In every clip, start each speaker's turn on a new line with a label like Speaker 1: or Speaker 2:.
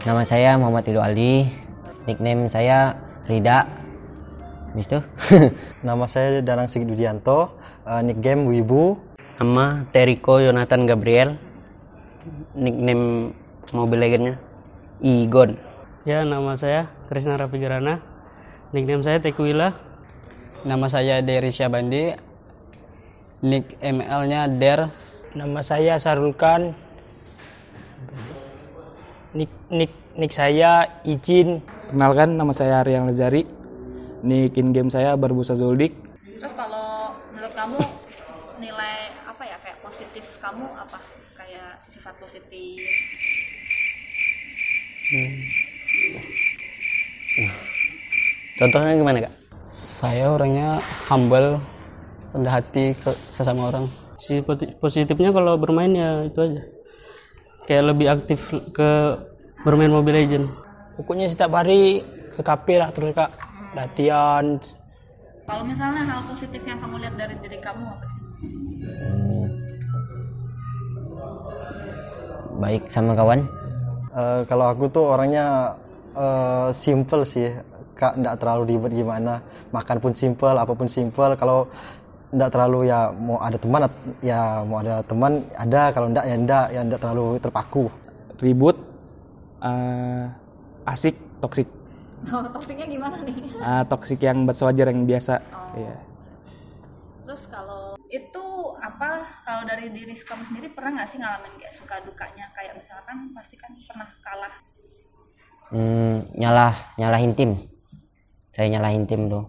Speaker 1: Nama saya Muhammad Ido Ali, nickname saya Rida. Habis
Speaker 2: Nama saya Danang Sigit Dudianto,
Speaker 3: uh, eh, nickname Wibu. Nama Teriko Yonatan Gabriel, nickname Mobile Legendnya Igon. Ya, nama saya Krisna Rapigerana, nickname saya Tekuila. Nama saya Derisya Bandi, nick ML-nya Der. Nama saya Sarulkan, nick nick nick saya izin
Speaker 4: kenalkan nama saya Aryan Lazari nick in game saya Barbusa Zuldik
Speaker 5: terus kalau menurut kamu nilai apa ya kayak positif kamu apa kayak sifat positif
Speaker 3: hmm. contohnya gimana kak saya orangnya humble rendah hati ke sesama orang si positifnya kalau bermain ya itu aja kayak lebih aktif ke bermain Mobile Legend. Pokoknya setiap hari ke kafe lah terus kak latihan.
Speaker 5: Kalau misalnya hal positif yang kamu lihat dari diri kamu apa sih? Hmm.
Speaker 3: Baik
Speaker 1: sama kawan.
Speaker 2: Uh, kalau aku tuh orangnya uh, simple sih, kak tidak terlalu ribet gimana. Makan pun simple, apapun simple. Kalau enggak terlalu ya mau ada teman ya mau ada teman ada kalau enggak ya enggak ya enggak terlalu terpaku ribut uh, asik toksik
Speaker 5: oh, toksiknya gimana nih uh,
Speaker 4: eh, toksik yang bersewajar yang biasa oh. yeah. Iya.
Speaker 5: terus kalau itu apa kalau dari diri kamu sendiri pernah nggak sih ngalamin kayak suka dukanya kayak misalkan pasti kan
Speaker 1: pernah kalah hmm, nyalah nyalahin tim saya nyalahin tim tuh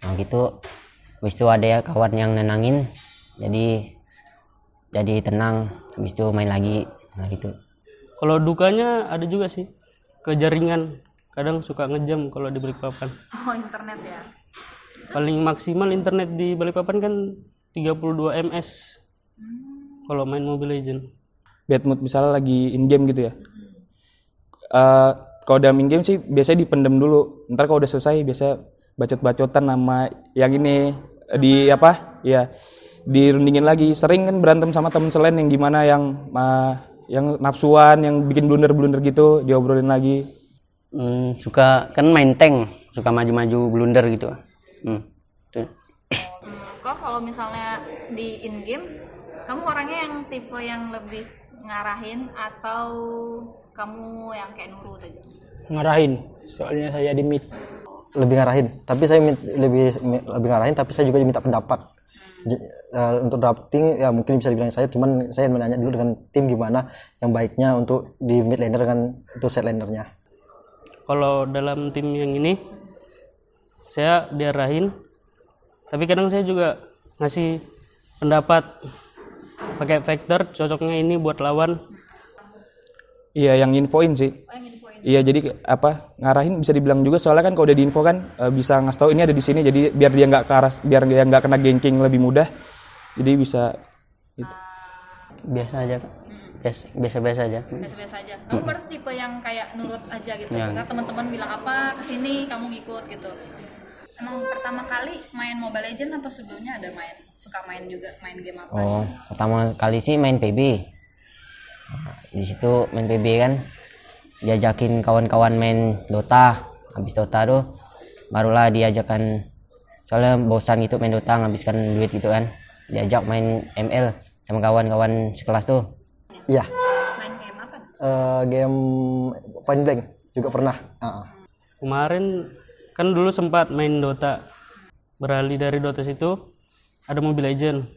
Speaker 1: nah gitu habis itu ada ya kawan yang nenangin jadi jadi tenang habis itu main lagi nah gitu
Speaker 3: kalau dukanya ada juga sih ke jaringan kadang suka ngejam kalau di Balikpapan
Speaker 5: oh internet ya
Speaker 3: paling maksimal internet di Balikpapan kan 32 ms hmm. kalau main Mobile Legend
Speaker 4: bad mood misalnya lagi in game gitu ya hmm. uh, kalau udah main game sih biasanya dipendem dulu ntar kalau udah selesai biasa bacot-bacotan sama yang ini di apa ya dirundingin lagi sering kan berantem sama temen selain yang gimana yang uh, yang nafsuan yang bikin blunder-blunder gitu diobrolin lagi hmm, suka kan main
Speaker 2: tank suka maju-maju blunder gitu
Speaker 5: hmm. kok kalau misalnya di in game kamu orangnya yang tipe yang lebih ngarahin atau kamu yang kayak nurut aja
Speaker 2: ngarahin
Speaker 4: soalnya saya
Speaker 2: di mid lebih ngarahin tapi saya lebih lebih ngarahin tapi saya juga minta pendapat J uh, untuk drafting ya mungkin bisa dibilang saya cuman saya menanya dulu dengan tim gimana yang baiknya untuk di mid laner dengan itu set lanernya
Speaker 3: kalau dalam tim yang ini saya diarahin tapi kadang saya juga ngasih pendapat pakai factor cocoknya ini buat lawan
Speaker 4: iya yang infoin sih Iya jadi apa ngarahin bisa dibilang juga soalnya kan kalau udah diinfo kan e, bisa ngasih tahu ini ada di sini jadi biar dia nggak ke biar dia nggak kena gengking lebih mudah jadi bisa
Speaker 2: gitu. Ah.
Speaker 4: biasa aja biasa biasa biasa aja biasa biasa
Speaker 5: aja kamu berarti tipe yang kayak nurut aja gitu ya. misal teman-teman bilang apa kesini kamu ngikut gitu emang pertama kali main Mobile Legend atau sebelumnya ada main suka main juga main game apa
Speaker 1: oh pertama kali sih main PB di situ main PB kan diajakin kawan-kawan main Dota habis Dota tuh barulah diajakan soalnya bosan gitu main Dota ngabiskan duit gitu kan diajak main ML sama kawan-kawan sekelas tuh iya main
Speaker 2: game apa uh, game point blank juga pernah uh.
Speaker 3: kemarin kan dulu sempat main Dota beralih dari Dota situ ada Mobile Legend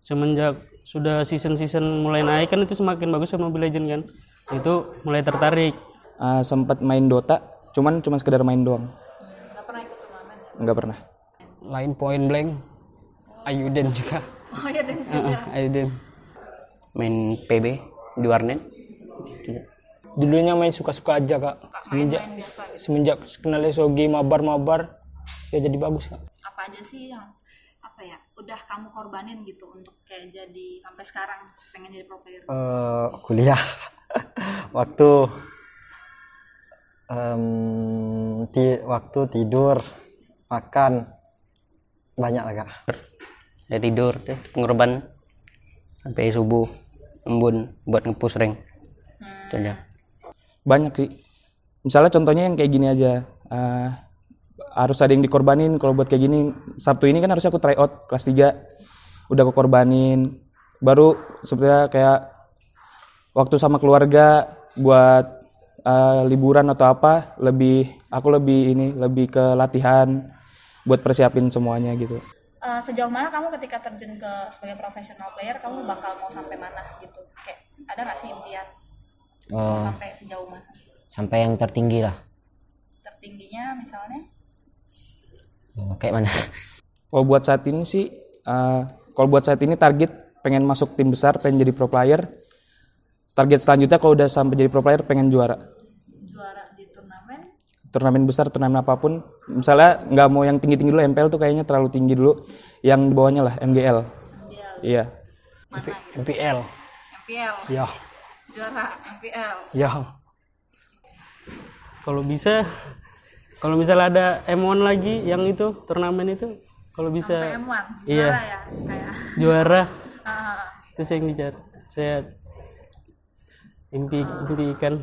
Speaker 3: semenjak sudah season-season mulai naik kan itu semakin bagus sama Mobile Legend kan itu mulai tertarik
Speaker 4: uh, ah, sempat main Dota cuman cuma sekedar main doang nggak pernah ikut turnamen ya? nggak pernah
Speaker 3: lain point blank Ayuden juga
Speaker 5: oh Ayuden iya, juga uh,
Speaker 3: ah, Ayuden main PB di warnet
Speaker 4: dulunya main suka-suka aja kak semenjak ya? semenjak kenal Sogi mabar-mabar ya jadi bagus kak
Speaker 5: apa aja sih yang apa ya udah kamu korbanin gitu untuk kayak jadi sampai sekarang pengen jadi pro player
Speaker 2: uh, kuliah waktu um, ti waktu tidur makan banyak lah kak
Speaker 3: ya tidur pengorban sampai subuh embun buat ngepus ring
Speaker 4: contohnya banyak sih misalnya contohnya yang kayak gini aja uh, harus ada yang dikorbanin kalau buat kayak gini Sabtu ini kan harusnya aku try out kelas 3 udah aku korbanin baru sebetulnya kayak waktu sama keluarga buat uh, liburan atau apa lebih aku lebih ini lebih ke latihan buat persiapin semuanya gitu.
Speaker 5: Uh, sejauh mana kamu ketika terjun ke sebagai profesional player kamu bakal mau sampai mana gitu? Kayak ada nggak sih impian uh, sampai sejauh mana?
Speaker 1: Sampai yang tertinggi lah.
Speaker 5: Tertingginya misalnya?
Speaker 1: Uh, kayak mana? kalau buat saat ini sih, uh,
Speaker 4: kalau buat saat ini target pengen masuk tim besar, pengen jadi pro player target selanjutnya kalau udah sampai jadi pro player pengen juara juara di turnamen turnamen besar turnamen apapun misalnya nggak mau yang tinggi tinggi dulu MPL tuh kayaknya terlalu tinggi dulu yang di bawahnya lah MGL,
Speaker 3: MGL. iya MPL gitu? MPL
Speaker 5: ya juara MPL
Speaker 3: ya kalau bisa kalau misalnya ada M1 lagi yang itu turnamen itu kalau bisa M1, iya. juara iya ya,
Speaker 5: kayak. juara ah.
Speaker 3: saya yang dicat saya impi impikan